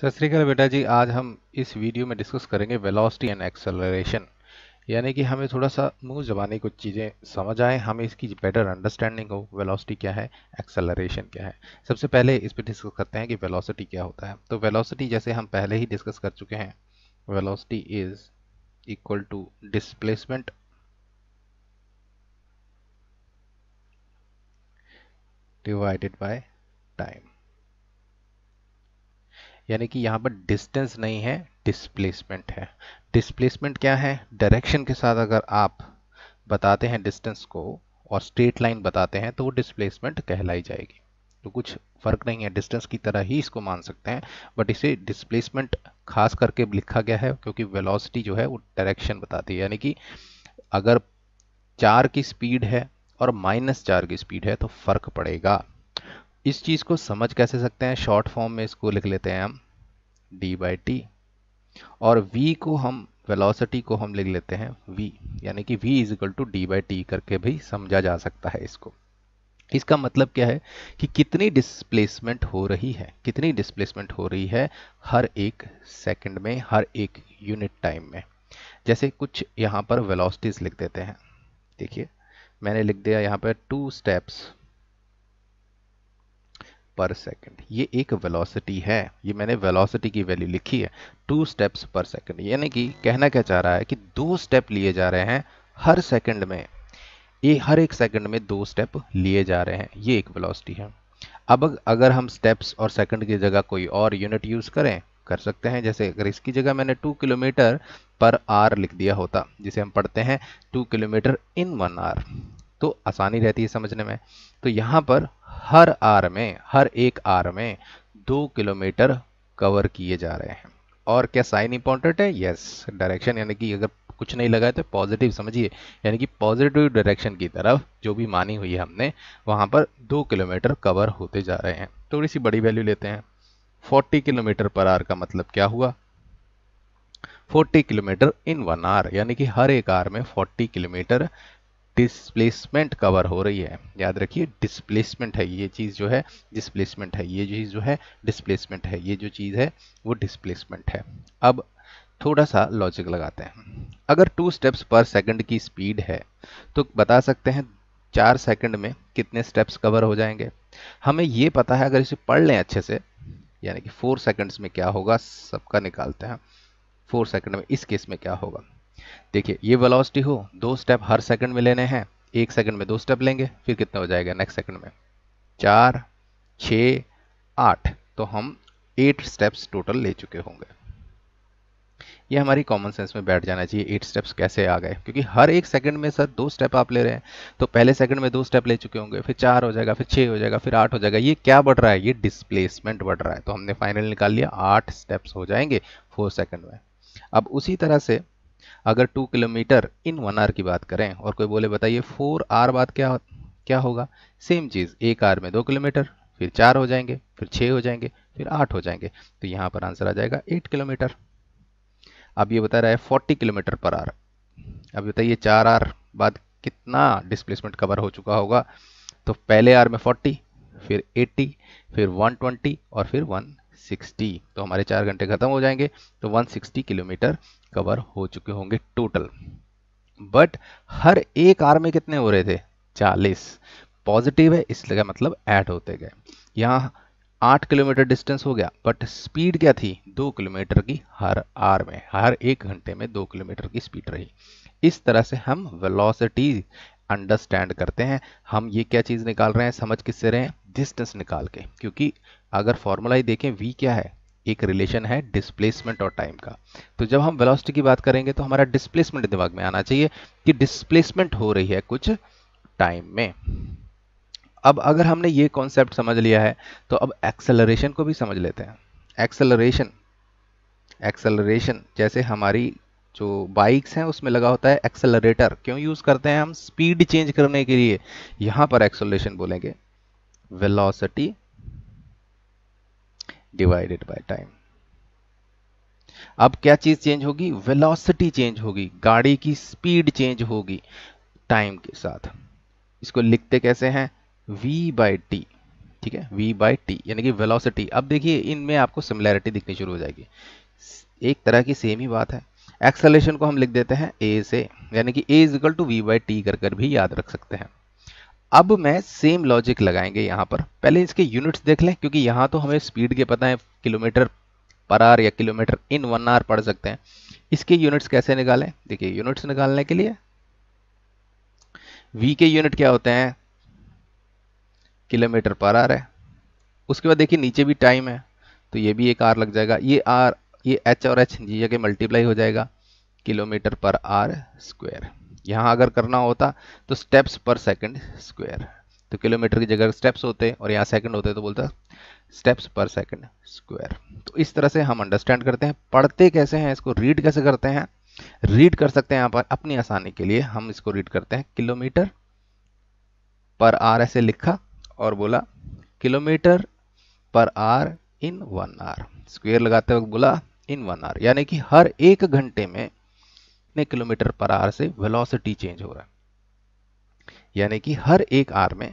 सत श्रीकाल बेटा जी आज हम इस वीडियो में डिस्कस करेंगे वेलोसिटी एंड एक्सेलरेशन यानी कि हमें थोड़ा सा मुंह जबानी कुछ चीज़ें समझ आएँ हमें इसकी बेटर अंडरस्टैंडिंग हो वेलोसिटी क्या है एक्सेलरेशन क्या है सबसे पहले इस पर डिस्कस करते हैं कि वेलोसिटी क्या होता है तो वेलोसिटी जैसे हम पहले ही डिस्कस कर चुके हैं velocity is equal to displacement divided by time यानी कि यहाँ पर डिस्टेंस नहीं है डिस्प्लेसमेंट है डिस्प्लेसमेंट क्या है डायरेक्शन के साथ अगर आप बताते हैं डिस्टेंस को और स्ट्रेट लाइन बताते हैं तो वो डिस्प्लेसमेंट कहलाई जाएगी तो कुछ फ़र्क नहीं है डिस्टेंस की तरह ही इसको मान सकते हैं बट इसे डिस्प्लेसमेंट खास करके लिखा गया है क्योंकि वेलोसिटी जो है वो डायरेक्शन बताती है यानी कि अगर चार की स्पीड है और माइनस चार की स्पीड है तो फ़र्क पड़ेगा इस चीज़ को समझ कैसे सकते हैं शॉर्ट फॉर्म में इसको लिख लेते हैं हम डी बाई टी और v को हम वेलोसिटी को हम लिख लेते हैं v यानी कि v is equal to D by T करके भी समझा जा सकता है इसको इसका मतलब क्या है कि कितनी डिस्प्लेसमेंट हो रही है कितनी डिस्प्लेसमेंट हो रही है हर एक सेकंड में हर एक यूनिट टाइम में जैसे कुछ यहाँ पर वेलोसिटीज़ लिख देते हैं देखिए मैंने लिख दिया यहाँ पर टू स्टेप्स पर सेकंड ये एक वेलोसिटी है ये मैंने वेलोसिटी की वैल्यू लिखी है टू स्टेप्स पर सेकंड यानी कि कहना क्या चाह रहा है कि दो स्टेप लिए जा रहे हैं हर सेकंड में ये हर एक सेकंड में दो स्टेप लिए जा रहे हैं ये एक वेलोसिटी है अब अगर हम स्टेप्स और सेकंड की जगह कोई और यूनिट यूज़ करें कर सकते हैं जैसे अगर इसकी जगह मैंने टू किलोमीटर पर आर लिख दिया होता जिसे हम पढ़ते हैं two kilometre in one hour तो आसानी रहती है समझने में तो यहाँ पर हर आर में हर एक आर में दो किलोमीटर कवर किए जा रहे हैं और क्या साइन इंपॉर्टेंट है यस डायरेक्शन यानी कि अगर कुछ नहीं लगा है तो पॉजिटिव समझिए यानी कि पॉजिटिव डायरेक्शन की तरफ जो भी मानी हुई है हमने वहाँ पर दो किलोमीटर कवर होते जा रहे हैं थोड़ी सी बड़ी वैल्यू लेते हैं 40 किलोमीटर पर आर का मतलब क्या हुआ 40 किलोमीटर इन वन आर यानी कि हर एक आर में 40 किलोमीटर डिस्प्लेसमेंट कवर हो रही है याद रखिए डिस्प्लेसमेंट है ये चीज़ जो है डिस्प्लेसमेंट है ये चीज़ जो है डिस्प्लेसमेंट है ये जो चीज़ है वो डिस्प्लेसमेंट है अब थोड़ा सा लॉजिक लगाते हैं अगर टू स्टेप्स पर सेकंड की स्पीड है तो बता सकते हैं चार सेकंड में कितने स्टेप्स कवर हो जाएंगे हमें ये पता है अगर इसे पढ़ लें अच्छे से यानी कि फोर सेकंड्स में क्या होगा सबका निकालते हैं फोर सेकंड में इस केस में क्या होगा देखिए ये वेलोसिटी हो दो स्टेप हर सेकंड में लेने हैं एक सेकंड में दो स्टेप लेंगे फिर कितना हो जाएगा नेक्स्ट सेकंड में चार छ आठ तो हम एट स्टेप्स टोटल ले चुके होंगे ये हमारी कॉमन सेंस में बैठ जाना चाहिए एट स्टेप्स कैसे आ गए क्योंकि हर एक सेकंड में सर दो स्टेप आप ले रहे हैं तो पहले सेकंड में दो स्टेप ले चुके होंगे फिर चार हो जाएगा फिर छः हो जाएगा फिर आठ हो जाएगा ये क्या बढ़ रहा है ये डिस्प्लेसमेंट बढ़ रहा है तो हमने फाइनल निकाल लिया आठ स्टेप्स हो जाएंगे फोर सेकंड में अब उसी तरह से अगर two kilometre in one hour की बात करें और कोई बोले बताइए फोर आर बात क्या क्या होगा सेम चीज़ एक आर में दो किलोमीटर फिर चार हो जाएंगे फिर छः हो जाएंगे फिर आठ हो जाएंगे तो यहाँ पर आंसर आ जाएगा एट किलोमीटर अब ये बता रहा है फोर्टी किलोमीटर पर आर अब बताइए चार आर बाद कितना डिस्प्लेसमेंट कवर हो चुका होगा तो पहले आर में फोर्टी फिर एट्टी फिर वन ट्वेंटी और फिर वन सिक्सटी तो हमारे चार घंटे खत्म हो जाएंगे तो वन सिक्सटी किलोमीटर कवर हो चुके होंगे टोटल बट हर एक आर में कितने हो रहे थे 40 पॉजिटिव है इसलिए मतलब ऐड होते गए यहाँ 8 किलोमीटर डिस्टेंस हो गया बट स्पीड क्या थी 2 किलोमीटर की हर आर में हर एक घंटे में 2 किलोमीटर की स्पीड रही इस तरह से हम वेलोसिटी अंडरस्टैंड करते हैं हम ये क्या चीज़ निकाल रहे हैं समझ किससे रहे हैं डिस्टेंस निकाल के क्योंकि अगर फॉर्मूला ही देखें वी क्या है एक रिलेशन है डिस्प्लेसमेंट और टाइम का तो जब हम वेलोसिटी की बात करेंगे तो हमारा डिस्प्लेसमेंट दिमाग में आना चाहिए कि डिस्प्लेसमेंट हो रही है कुछ टाइम में अब अगर हमने ये कॉन्सेप्ट समझ लिया है तो अब एक्सेलरेशन को भी समझ लेते हैं एक्सेलरेशन एक्सेलरेशन जैसे हमारी जो बाइक्स हैं उसमें लगा होता है एक्सेलरेटर क्यों यूज़ करते हैं हम स्पीड चेंज करने के लिए यहां पर एक्सेलरेशन बोलेंगे वेलोसिटी डिवाइडेड बाय टाइम अब क्या चीज चेंज होगी वेलोसिटी चेंज होगी गाड़ी की स्पीड चेंज होगी टाइम के साथ इसको लिखते कैसे हैं वी बाई टी ठीक है v बाई टी यानी कि वेलोसिटी अब देखिए इनमें आपको सिमिलैरिटी दिखनी शुरू हो जाएगी एक तरह की सेम ही बात है एक्सेलेशन को हम लिख देते हैं ए से यानी कि A is equal to V by T कर भी याद रख सकते हैं अब मैं सेम लॉजिक लगाएंगे यहाँ पर पहले इसके यूनिट्स देख लें क्योंकि यहाँ तो हमें स्पीड के पता है किलोमीटर पर आर या किलोमीटर इन वन आर पढ़ सकते हैं इसके यूनिट्स कैसे निकालें देखिए यूनिट्स निकालने के लिए वी के यूनिट क्या होते हैं किलोमीटर पर आर है उसके बाद देखिए नीचे भी टाइम है तो ये भी एक आर लग जाएगा ये आर ये एच और एच जी के मल्टीप्लाई हो जाएगा किलोमीटर पर आर स्क्वायर यहाँ अगर करना होता तो स्टेप्स पर सेकंड स्क्वायर तो किलोमीटर की जगह स्टेप्स होते और यहाँ सेकंड होते तो बोलता स्टेप्स पर सेकंड स्क्वायर तो इस तरह से हम अंडरस्टैंड करते हैं पढ़ते कैसे हैं इसको रीड कैसे करते हैं रीड कर सकते हैं यहाँ पर अपनी आसानी के लिए हम इसको रीड करते हैं किलोमीटर पर आर ऐसे लिखा और बोला kilometre per hour in one hour square लगाते वक्त बोला इन वन आर यानी कि हर एक घंटे में कितने किलोमीटर पर आर से वेलोसिटी चेंज हो रहा है यानी कि हर एक आर में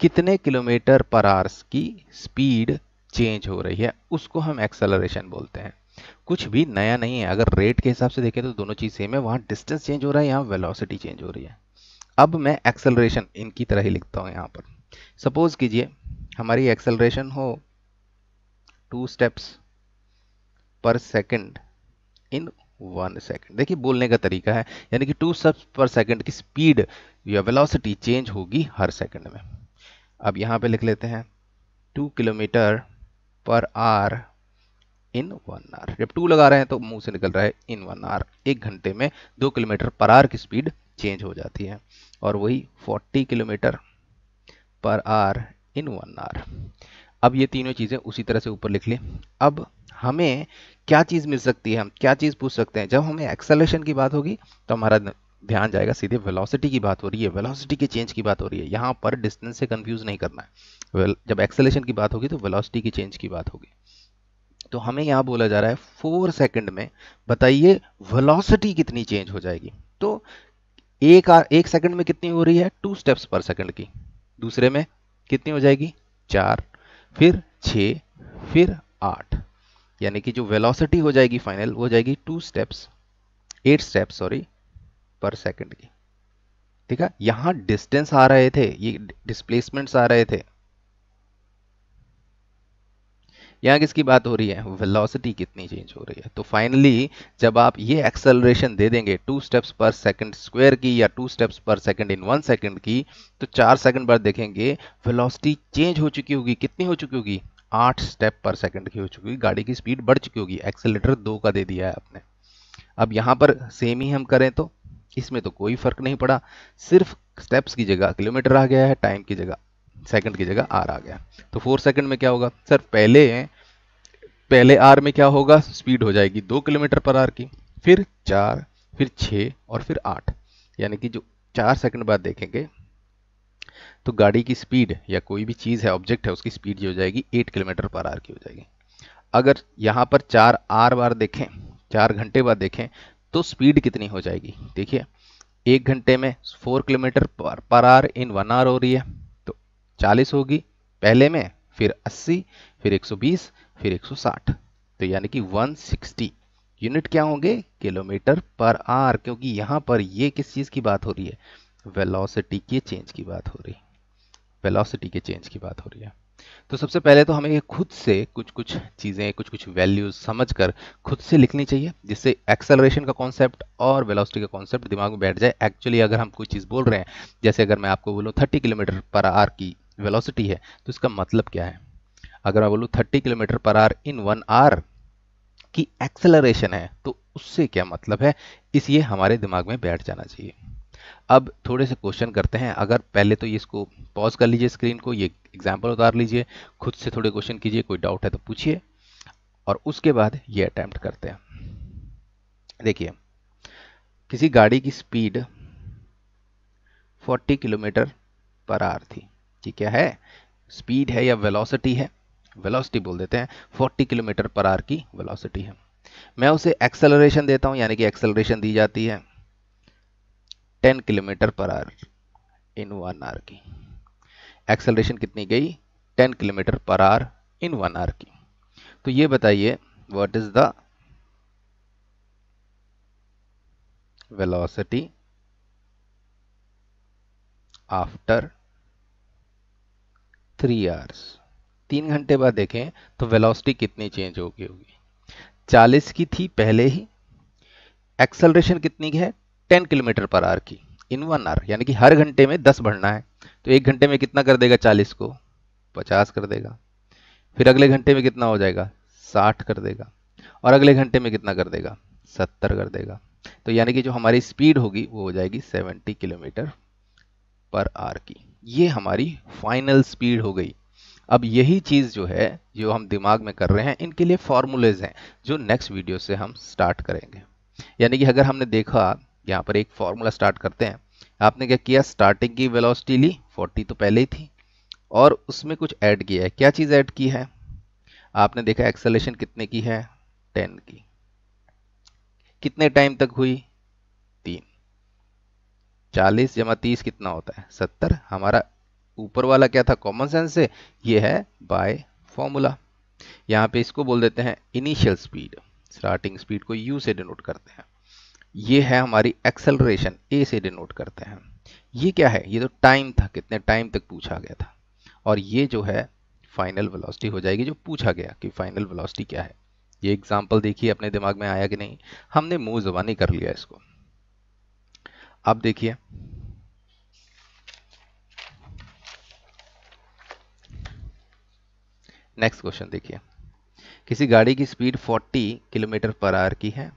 कितने किलोमीटर पर आर की स्पीड चेंज हो रही है उसको हम एक्सेलरेशन बोलते हैं कुछ भी नया नहीं है अगर रेट के हिसाब से देखें तो दोनों चीज़ सेम है वहां डिस्टेंस चेंज हो रहा है यहाँ वेलोसिटी चेंज हो रही है अब मैं एक्सेलरेशन इनकी तरह ही लिखता हूँ यहाँ पर सपोज कीजिए हमारी एक्सेलरेशन हो two steps per second in one second देखिए बोलने का तरीका है यानी कि टू सब्स पर सेकेंड की स्पीड या वेलोसिटी चेंज होगी हर सेकेंड में अब यहाँ पे लिख लेते हैं two kilometre per hour in one hour जब टू लगा रहे हैं तो मुंह से निकल रहा है इन वन आर एक घंटे में दो किलोमीटर पर आर की स्पीड चेंज हो जाती है और वही forty kilometre per hour in one hour अब ये तीनों चीज़ें उसी तरह से ऊपर लिख लें अब हमें क्या चीज़ मिल सकती है हम क्या चीज़ पूछ सकते हैं जब हमें एक्सेलेशन की बात होगी तो हमारा ध्यान जाएगा सीधे वेलोसिटी की बात हो रही है वेलोसिटी के चेंज की बात हो रही है यहाँ पर डिस्टेंस से कंफ्यूज नहीं करना है वेल, जब एक्सेलेशन की बात होगी तो वेलोसिटी के चेंज की बात होगी तो हमें यहाँ बोला जा रहा है फोर सेकंड में बताइए वेलोसिटी कितनी चेंज हो जाएगी तो एक आ, एक सेकंड में कितनी हो रही है टू स्टेप्स पर सेकंड की दूसरे में कितनी हो जाएगी चार फिर छ फिर आठ यानी कि जो वेलोसिटी हो जाएगी फाइनल वो जाएगी two steps eight steps sorry per second की ठीक है यहां डिस्टेंस आ रहे थे ये डिस्प्लेसमेंट्स आ रहे थे यहां किसकी बात हो रही है वेलोसिटी कितनी चेंज हो रही है तो फाइनली जब आप ये एक्सेलरेशन दे देंगे two steps per second square की या two steps per second in one second की तो चार सेकंड बाद देखेंगे वेलोसिटी चेंज हो चुकी होगी कितनी हो चुकी होगी आठ स्टेप पर सेकंड की हो चुकी गाड़ी की स्पीड बढ़ चुकी होगी एक्सेलेटर दो का दे दिया है आपने अब यहाँ पर सेम ही हम करें तो इसमें तो कोई फर्क नहीं पड़ा सिर्फ स्टेप्स की जगह किलोमीटर आ गया है टाइम की जगह सेकंड की जगह आर आ गया तो फोर सेकंड में क्या होगा सर पहले पहले आर में क्या होगा स्पीड हो जाएगी दो किलोमीटर पर आर की फिर चार फिर छः और फिर आठ यानी कि जो चार सेकंड बाद देखेंगे तो गाड़ी की स्पीड या कोई भी चीज़ है ऑब्जेक्ट है उसकी स्पीड जो हो जाएगी एट किलोमीटर पर आर की हो जाएगी अगर यहाँ पर चार आर बार देखें चार घंटे बाद देखें तो स्पीड कितनी हो जाएगी देखिए एक घंटे में फोर किलोमीटर पर पर आर इन वन आर हो रही है तो चालीस होगी पहले में फिर अस्सी फिर एक सौ बीस फिर एक सौ साठ तो यानी कि वन सिक्सटी यूनिट क्या होंगे किलोमीटर पर आर क्योंकि यहाँ पर ये किस चीज़ की बात हो रही है वेलोसिटी के चेंज की बात हो रही है वेलोसिटी के चेंज की बात हो रही है तो सबसे पहले तो हमें खुद से कुछ कुछ चीज़ें कुछ कुछ वैल्यूज समझ कर खुद से लिखनी चाहिए जिससे एक्सेलरेशन का कॉन्सेप्ट और वेलोसिटी का कॉन्सेप्ट दिमाग में बैठ जाए एक्चुअली अगर हम कोई चीज़ बोल रहे हैं जैसे अगर मैं आपको बोलूँ थर्टी किलोमीटर पर आर की वेलोसिटी है तो इसका मतलब क्या है अगर मैं बोलूँ thirty kilometre per hour in one hour की एक्सेलरेशन है तो उससे क्या मतलब है इसलिए हमारे दिमाग में बैठ जाना चाहिए अब थोड़े से क्वेश्चन करते हैं अगर पहले तो ये इसको पॉज कर लीजिए स्क्रीन को ये एग्जाम्पल उतार लीजिए खुद से थोड़े क्वेश्चन कीजिए कोई डाउट है तो पूछिए और उसके बाद ये अटैम्प्ट करते हैं देखिए किसी गाड़ी की स्पीड 40 किलोमीटर पर आर थी ठीक क्या है स्पीड है या वेलोसिटी है वेलोसिटी बोल देते हैं 40 किलोमीटर पर आर की वेलोसिटी है मैं उसे एक्सेलरेशन देता हूं यानी कि एक्सेलरेशन दी जाती है ten kilometre per hour in one hour की एक्सेलरेशन कितनी गई ten kilometre per hour in one hour की तो ये बताइए what is the velocity after three hours तीन घंटे बाद देखें तो वेलोसिटी कितनी चेंज हो गई होगी 40 की थी पहले ही एक्सेलरेशन कितनी है टेन किलोमीटर पर आर की इन वन आर यानी कि हर घंटे में दस बढ़ना है तो एक घंटे में कितना कर देगा चालीस को पचास कर देगा फिर अगले घंटे में कितना हो जाएगा साठ कर देगा और अगले घंटे में कितना कर देगा सत्तर कर देगा तो यानी कि जो हमारी स्पीड होगी वो हो जाएगी सेवेंटी किलोमीटर पर आर की ये हमारी फाइनल स्पीड हो गई अब यही चीज़ जो है जो हम दिमाग में कर रहे हैं इनके लिए फॉर्मूलेज हैं जो नेक्स्ट वीडियो से हम स्टार्ट करेंगे यानी कि अगर हमने देखा यहाँ पर एक फॉर्मूला स्टार्ट करते हैं आपने क्या किया स्टार्टिंग की वेलोसिटी ली 40 तो पहले ही थी और उसमें कुछ ऐड किया है क्या चीज़ ऐड की है आपने देखा एक्सेलेशन कितने की है 10 की कितने टाइम तक हुई तीन चालीस जमा तीस कितना होता है सत्तर हमारा ऊपर वाला क्या था कॉमन सेंस से ये है बाय फॉर्मूला यहाँ पे इसको बोल देते हैं इनिशियल स्पीड स्टार्टिंग स्पीड को यू से डिनोट करते हैं ये है हमारी एक्सेलरेशन ए से डिनोट करते हैं ये क्या है ये तो टाइम था कितने टाइम तक पूछा गया था और ये जो है फाइनल वेलोसिटी हो जाएगी जो पूछा गया कि फाइनल वेलोसिटी क्या है ये एग्जाम्पल देखिए अपने दिमाग में आया कि नहीं हमने मुंह जबानी कर लिया इसको अब देखिए नेक्स्ट क्वेश्चन देखिए किसी गाड़ी की स्पीड 40 किलोमीटर पर आवर की है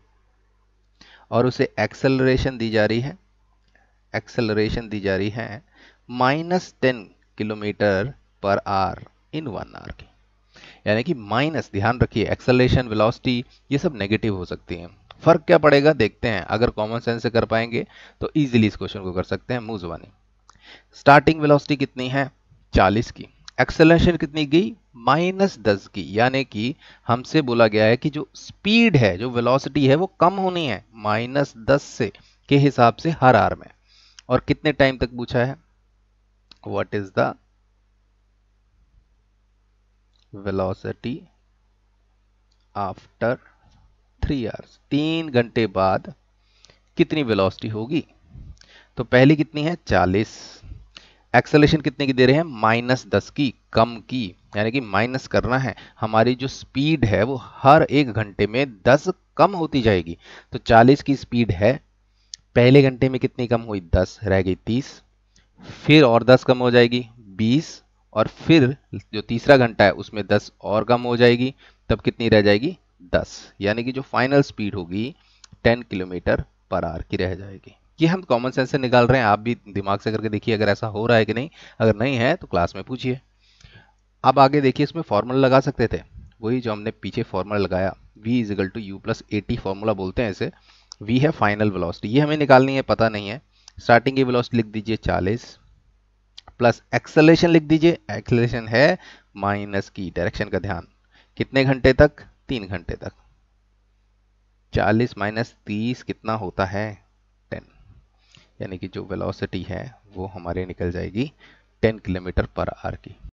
और उसे एक्सेलरेशन दी जा रही है एक्सेलरेशन दी जा रही है minus ten kilometre per hour in one hour की यानी कि माइनस ध्यान रखिए एक्सेलरेशन वेलोसिटी ये सब नेगेटिव हो सकती हैं फर्क क्या पड़ेगा देखते हैं अगर कॉमन सेंस से कर पाएंगे तो इजीली इस क्वेश्चन को कर सकते हैं मूजवानी स्टार्टिंग वेलोसिटी कितनी है 40 की एक्सेलेशन कितनी गई माइनस दस की यानी कि हमसे बोला गया है कि जो स्पीड है जो वेलोसिटी है वो कम होनी है माइनस दस से के हिसाब से हर आर में और कितने टाइम तक पूछा है what is the velocity after three hours तीन घंटे बाद कितनी वेलोसिटी होगी तो पहली कितनी है चालीस एक्सेलेशन कितने की दे रहे हैं माइनस दस की कम की यानी कि माइनस करना है हमारी जो स्पीड है वो हर एक घंटे में दस कम होती जाएगी तो चालीस की स्पीड है पहले घंटे में कितनी कम हुई दस रह गई तीस फिर और दस कम हो जाएगी बीस और फिर जो तीसरा घंटा है उसमें दस और कम हो जाएगी तब कितनी रह जाएगी दस यानी कि जो फाइनल स्पीड होगी टेन किलोमीटर पर आर की रह जाएगी ये हम कॉमन सेंस से निकाल रहे हैं आप भी दिमाग से करके देखिए अगर ऐसा हो रहा है कि नहीं अगर नहीं है तो क्लास में पूछिए अब आगे देखिए इसमें फॉर्मूल लगा सकते थे वही जो हमने पीछे फॉर्मूल लगाया v equal to U plus A T formula बोलते हैं इसे v है फाइनल वेलोसिटी ये हमें निकालनी है पता नहीं है स्टार्टिंग की वेलोसिटी लिख दीजिए 40 प्लस एक्सेलेशन लिख दीजिए एक्सेलेशन है माइनस की डायरेक्शन का ध्यान कितने घंटे तक तीन घंटे तक 40 माइनस तीस कितना होता है यानी कि जो वेलोसिटी है वो हमारे निकल जाएगी 10 किलोमीटर पर आर की